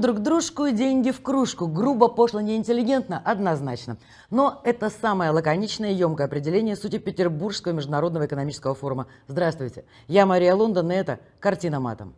друг дружку и деньги в кружку. Грубо, пошло, неинтеллигентно, однозначно. Но это самое лаконичное и емкое определение сути Петербургского международного экономического форума. Здравствуйте, я Мария Лондон, и это «Картина матом».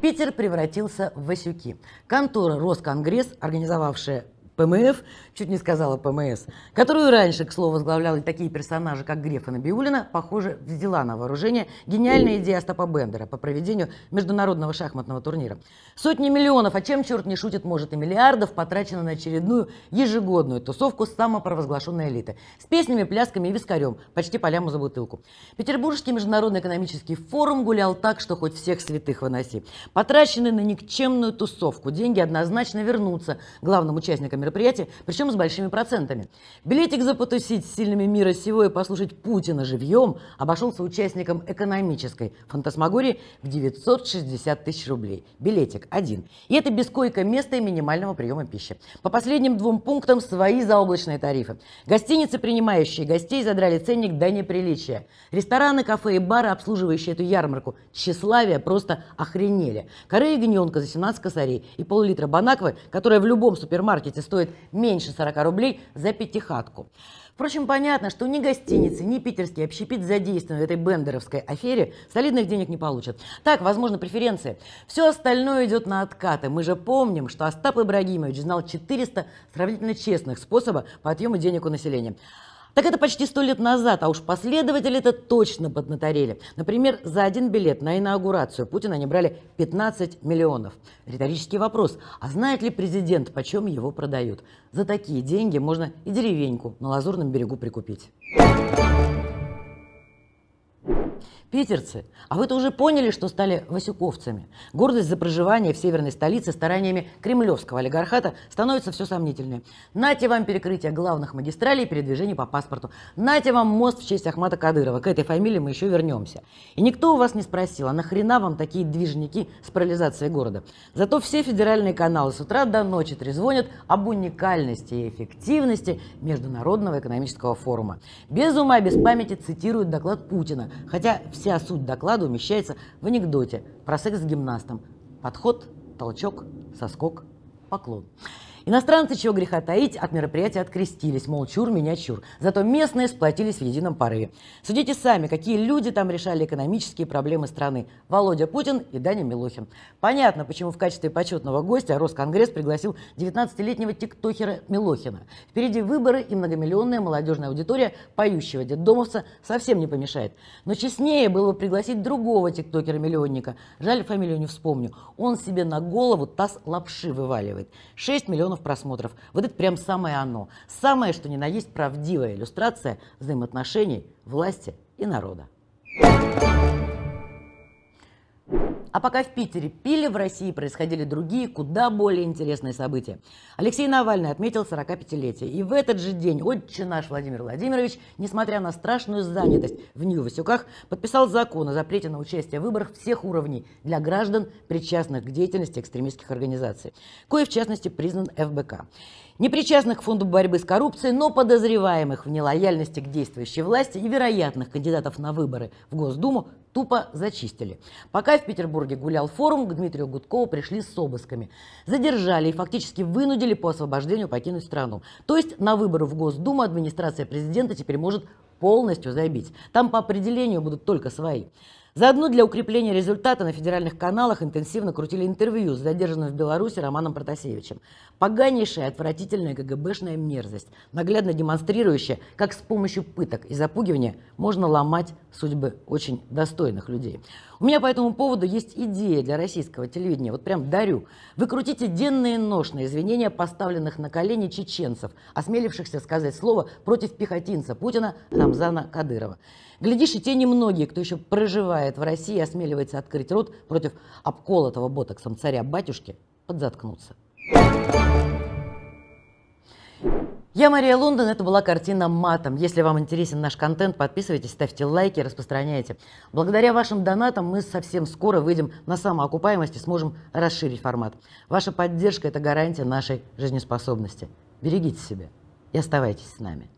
Питер превратился в Васюки. Контора «Росконгресс», организовавшая ПМФ, чуть не сказала ПМС, которую раньше, к слову, возглавляли такие персонажи, как Греф и Набиулина, похоже, взяла на вооружение гениальная идея Остапа Бендера по проведению международного шахматного турнира. Сотни миллионов, а чем черт не шутит, может и миллиардов, потрачено на очередную ежегодную тусовку самопровозглашенной элиты с песнями, плясками и вискарем, почти поляму за бутылку. Петербургский международный экономический форум гулял так, что хоть всех святых выноси. Потрачены на никчемную тусовку, деньги однозначно вернутся главным участникам мероприятие, причем с большими процентами. Билетик запотусить с сильными мира сего и послушать Путина живьем обошелся участникам экономической фантасмагории в 960 тысяч рублей. Билетик один. И это без койко-места и минимального приема пищи. По последним двум пунктам свои заоблачные тарифы. Гостиницы, принимающие гостей, задрали ценник до неприличия. Рестораны, кафе и бары, обслуживающие эту ярмарку, тщеславие просто охренели. Коры и гненка за 17 косарей и пол-литра банаквы, которая в любом супермаркете стоит стоит меньше 40 рублей за пятихатку. Впрочем, понятно, что ни гостиницы, ни питерский общепит задействованы в этой бендеровской афере, солидных денег не получат. Так, возможно, преференции. Все остальное идет на откаты. Мы же помним, что Остап Ибрагимович знал 400 сравнительно честных способов по отъему денег у населения. Так это почти сто лет назад, а уж последователи это точно поднаторели. Например, за один билет на инаугурацию Путина они брали 15 миллионов. Риторический вопрос, а знает ли президент, почем его продают? За такие деньги можно и деревеньку на Лазурном берегу прикупить. Питерцы, а вы-то уже поняли, что стали васюковцами. Гордость за проживание в северной столице стараниями кремлевского олигархата становится все сомнительнее. Нате вам перекрытие главных магистралей и передвижений по паспорту. Нате вам мост в честь Ахмата Кадырова. К этой фамилии мы еще вернемся. И никто у вас не спросил, а нахрена вам такие движники с парализацией города? Зато все федеральные каналы с утра до ночи трезвонят об уникальности и эффективности Международного экономического форума. Без ума, без памяти цитируют доклад Путина, хотя все Вся суть доклада умещается в анекдоте про секс с гимнастом. Подход, толчок, соскок, поклон. Иностранцы, чего греха таить, от мероприятия открестились, мол, чур меня чур. Зато местные сплотились в едином порыве. Судите сами, какие люди там решали экономические проблемы страны. Володя Путин и Даня Милохин. Понятно, почему в качестве почетного гостя Росконгресс пригласил 19-летнего тиктокера Милохина. Впереди выборы и многомиллионная молодежная аудитория поющего детдомовца совсем не помешает. Но честнее было бы пригласить другого тиктокера-миллионника. Жаль, фамилию не вспомню. Он себе на голову таз лапши вываливает. 6 миллионов миллионов просмотров. Вот это прям самое оно. Самое, что ни на есть, правдивая иллюстрация взаимоотношений власти и народа. Thank you. А пока в Питере пили, в России происходили другие, куда более интересные события. Алексей Навальный отметил 45-летие. И в этот же день отче наш Владимир Владимирович, несмотря на страшную занятость в Нью-Васюках, подписал закон о запрете на участие в выборах всех уровней для граждан, причастных к деятельности экстремистских организаций, кое в частности признан ФБК. Непричастных к фонду борьбы с коррупцией, но подозреваемых в нелояльности к действующей власти и вероятных кандидатов на выборы в Госдуму тупо зачистили. Пока в Петербурге гулял форум, к Дмитрию Гудкову пришли с обысками. Задержали и фактически вынудили по освобождению покинуть страну. То есть на выборы в Госдуму администрация президента теперь может полностью забить. Там по определению будут только свои. Заодно для укрепления результата на федеральных каналах интенсивно крутили интервью с задержанным в Беларуси Романом Протасевичем. Поганейшая отвратительная КГБшная мерзость, наглядно демонстрирующая, как с помощью пыток и запугивания можно ломать судьбы очень достойных людей. У меня по этому поводу есть идея для российского телевидения, вот прям дарю. Вы крутите денные и нож на извинения поставленных на колени чеченцев, осмелившихся сказать слово против пехотинца Путина Рамзана Кадырова. Глядишь, и те немногие, кто еще проживает желает в России осмеливается открыть рот против обколотого ботоксом царя-батюшки, подзаткнуться. Я Мария Лондон, это была картина матом. Если вам интересен наш контент, подписывайтесь, ставьте лайки, распространяйте. Благодаря вашим донатам мы совсем скоро выйдем на самоокупаемость и сможем расширить формат. Ваша поддержка – это гарантия нашей жизнеспособности. Берегите себя и оставайтесь с нами.